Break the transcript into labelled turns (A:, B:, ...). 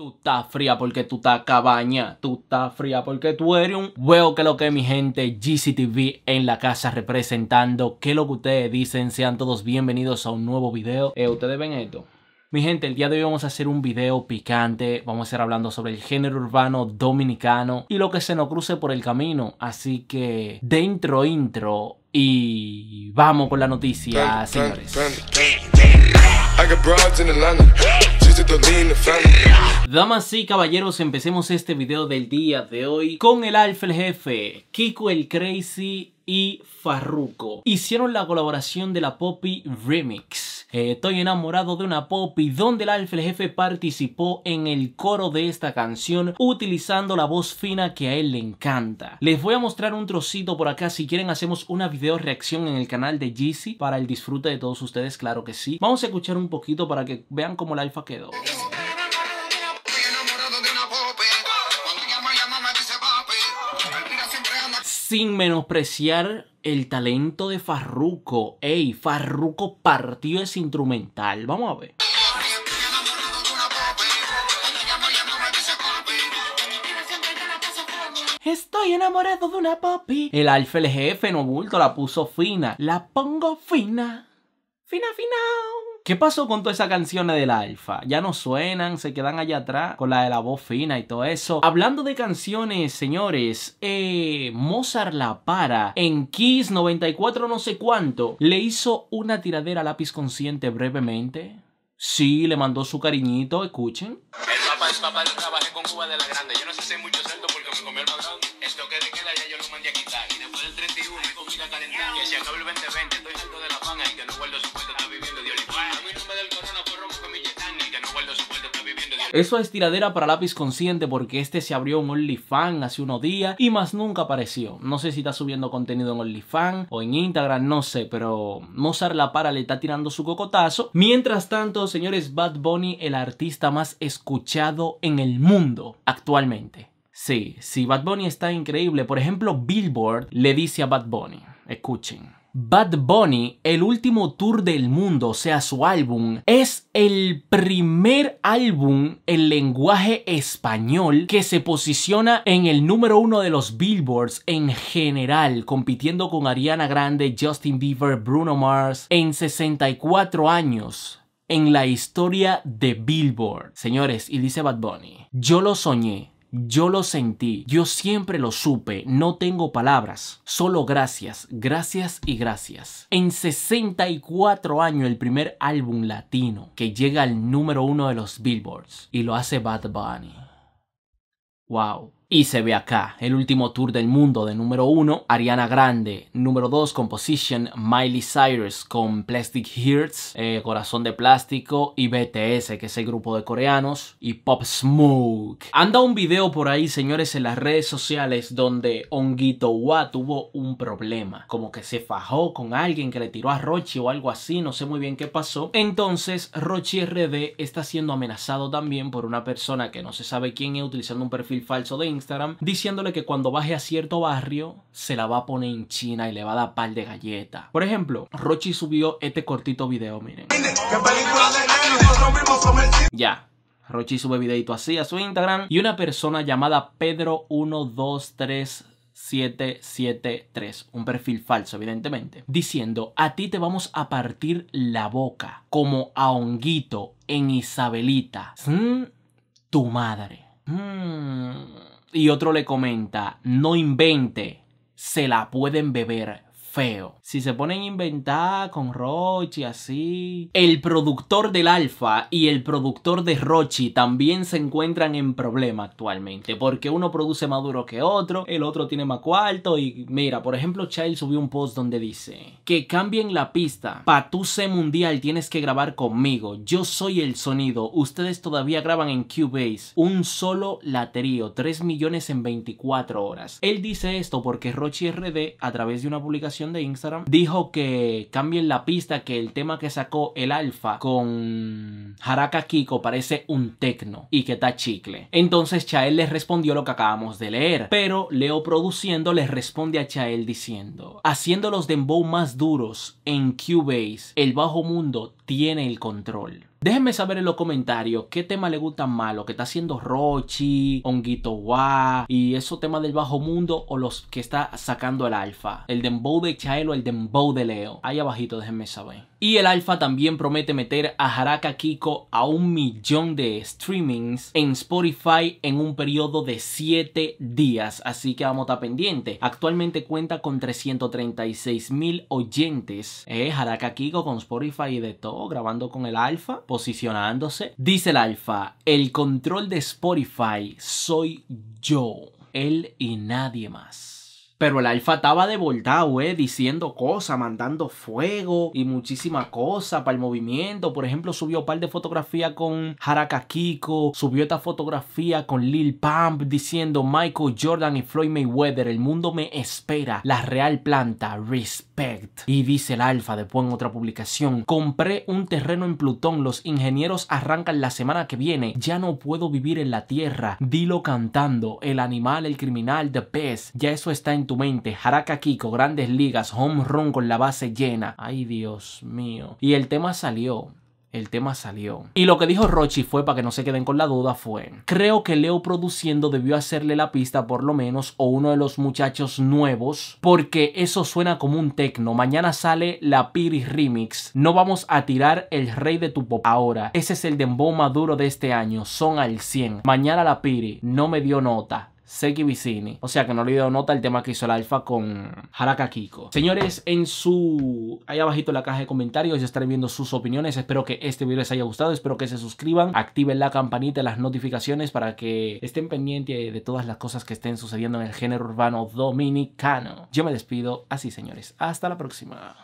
A: Tú estás fría porque tú estás cabaña. Tú estás fría porque tú eres un. Veo que lo que mi gente, GCTV en la casa representando. Que lo que ustedes dicen. Sean todos bienvenidos a un nuevo video. Eh, ustedes ven esto. Mi gente, el día de hoy vamos a hacer un video picante, vamos a estar hablando sobre el género urbano dominicano y lo que se nos cruce por el camino, así que dentro intro y vamos con la noticia, señores. Damas y caballeros, empecemos este video del día de hoy con el Alfa el Jefe, Kiko el Crazy y Farruko. Hicieron la colaboración de la Poppy Remix. Eh, estoy enamorado de una pop y donde el Alfa el jefe participó en el coro de esta canción utilizando la voz fina que a él le encanta. Les voy a mostrar un trocito por acá, si quieren hacemos una video reacción en el canal de Jeezy para el disfrute de todos ustedes, claro que sí. Vamos a escuchar un poquito para que vean cómo el Alfa quedó. sin menospreciar el talento de Farruco, Ey, Farruco partió ese instrumental. Vamos a ver. Estoy enamorado de una popi. El alfa el jefe no bulto la puso fina. La pongo fina. Fina, fina. ¿Qué pasó con todas esas canciones del Alfa? Ya no suenan, se quedan allá atrás con la de la voz fina y todo eso. Hablando de canciones, señores, eh, Mozart La Para en Kiss 94 no sé cuánto le hizo una tiradera lápiz consciente brevemente. Sí, le mandó su cariñito, escuchen. Mi papá yo trabajé con Cuba de la grande. Yo no sé si hay mucho cerdo porque me comió el madrón. Esto que de queda ya yo lo mandé a quitar. Y después del 31 hay comida calentada. Que si acabo el 2020. Estoy harto de la panga y que no vuelvo su cuenta. Está viviendo de olivar. A mí eso es tiradera para lápiz consciente porque este se abrió en OnlyFans hace unos días y más nunca apareció. No sé si está subiendo contenido en OnlyFans o en Instagram, no sé, pero Mozart La Para le está tirando su cocotazo. Mientras tanto, señores, Bad Bunny, el artista más escuchado en el mundo actualmente. Sí, sí, Bad Bunny está increíble. Por ejemplo, Billboard le dice a Bad Bunny, escuchen. Bad Bunny, el último tour del mundo, o sea, su álbum, es el primer álbum en lenguaje español que se posiciona en el número uno de los Billboards en general, compitiendo con Ariana Grande, Justin Bieber, Bruno Mars, en 64 años en la historia de Billboard. Señores, y dice Bad Bunny, yo lo soñé yo lo sentí, yo siempre lo supe, no tengo palabras, solo gracias, gracias y gracias. En 64 años el primer álbum latino que llega al número uno de los Billboards y lo hace Bad Bunny. Wow. Y se ve acá, el último tour del mundo de número 1, Ariana Grande, número 2, Composition, Miley Cyrus con Plastic Hearts, eh, Corazón de Plástico y BTS, que es el grupo de coreanos, y Pop Smoke. Anda un video por ahí, señores, en las redes sociales donde Onguito Wa tuvo un problema, como que se fajó con alguien que le tiró a Rochi o algo así, no sé muy bien qué pasó. Entonces, Rochi RD está siendo amenazado también por una persona que no se sabe quién es utilizando un perfil falso de Instagram diciéndole que cuando baje a cierto barrio se la va a poner en China y le va a dar par de galleta Por ejemplo, Rochi subió este cortito video, miren. Ya, Rochi sube videito así a su Instagram y una persona llamada Pedro 123773 un perfil falso evidentemente, diciendo a ti te vamos a partir la boca como a honguito en Isabelita. Mm, tu madre. Mm. Y otro le comenta, no invente, se la pueden beber, feo. Si se ponen a inventar con Rochi así. El productor del Alfa y el productor de Rochi también se encuentran en problema actualmente. Porque uno produce más duro que otro, el otro tiene más cuarto. Y mira, por ejemplo, Child subió un post donde dice que cambien la pista. Pa' tu C mundial tienes que grabar conmigo. Yo soy el sonido. Ustedes todavía graban en Cubase. Un solo laterío. 3 millones en 24 horas. Él dice esto porque Rochi RD, a través de una publicación de Instagram, dijo que cambien la pista, que el tema que sacó el Alfa con Haraka Kiko parece un tecno y que está chicle. Entonces Chael les respondió lo que acabamos de leer, pero Leo produciendo les responde a Chael diciendo, haciendo los dembow más duros en Cubase, el bajo mundo tiene el control. Déjenme saber en los comentarios qué tema le gusta más, lo que está haciendo Rochi, Honguito Wa y esos temas del bajo mundo o los que está sacando el alfa. El dembow de Chaelo, el dembow de Leo. Ahí abajito déjenme saber. Y el Alfa también promete meter a Haraka Kiko a un millón de streamings en Spotify en un periodo de 7 días. Así que vamos a estar pendiente. Actualmente cuenta con 336 mil oyentes. Eh, Haraka Kiko con Spotify y de todo, grabando con el Alfa, posicionándose. Dice el Alfa, el control de Spotify soy yo. Él y nadie más. Pero el Alfa estaba de voltao, eh, diciendo cosas, mandando fuego y muchísimas cosas para el movimiento. Por ejemplo, subió un par de fotografía con Haraka Kiko, subió esta fotografía con Lil Pump diciendo Michael Jordan y Floyd Mayweather, el mundo me espera, la real planta, respect. Y dice el Alfa después en otra publicación, compré un terreno en Plutón, los ingenieros arrancan la semana que viene, ya no puedo vivir en la Tierra, dilo cantando, el animal, el criminal, the best, ya eso está en tu mente. Haraka Kiko, grandes ligas, home run con la base llena. Ay, Dios mío. Y el tema salió. El tema salió. Y lo que dijo Rochi fue, para que no se queden con la duda, fue, creo que Leo produciendo debió hacerle la pista por lo menos, o uno de los muchachos nuevos, porque eso suena como un tecno. Mañana sale la Piri Remix. No vamos a tirar el rey de tu pop ahora. Ese es el dembow maduro de este año. Son al 100. Mañana la Piri. No me dio nota. Seki Vicini. O sea que no le dio nota el tema que hizo el Alfa con Haraka Kiko. Señores, en su... Ahí abajito en la caja de comentarios estaré viendo sus opiniones. Espero que este video les haya gustado. Espero que se suscriban. Activen la campanita, y las notificaciones para que estén pendientes de todas las cosas que estén sucediendo en el género urbano dominicano. Yo me despido así, señores. Hasta la próxima.